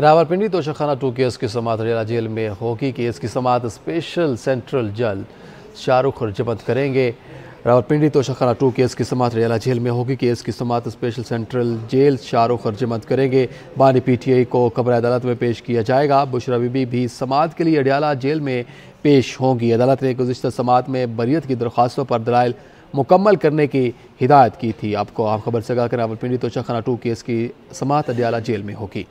Rawalpindi Toshakhana to case की समात रेला जेल में होगी केस की समात स्पेशल सेंट्रल जल शाहरुख जबत करेंगे रावलपिंडी तोशाखाना टू केस की समात रेला जेल में होगी केस की समात स्पेशल सेंट्रल जेल शाहरुख जमत करेंगे बानी पीटीआई को कबर अदालत में पेश किया जाएगा बुशरा बीबी भी समात के लिए अडियाला जेल में पेश होंगी अदालत ने गुजशत समात में बरीत की दरख्वास्तों पर दलाइल मुकम्मल करने की हिदायत की थी आपको आम खबर से कहा कि रावलपिंडी तोशाखाना टू केस की समात अडियाला जेल में होगी